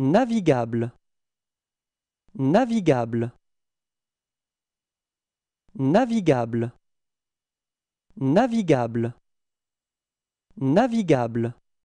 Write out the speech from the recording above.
Navigable. Navigable. Navigable. Navigable. Navigable.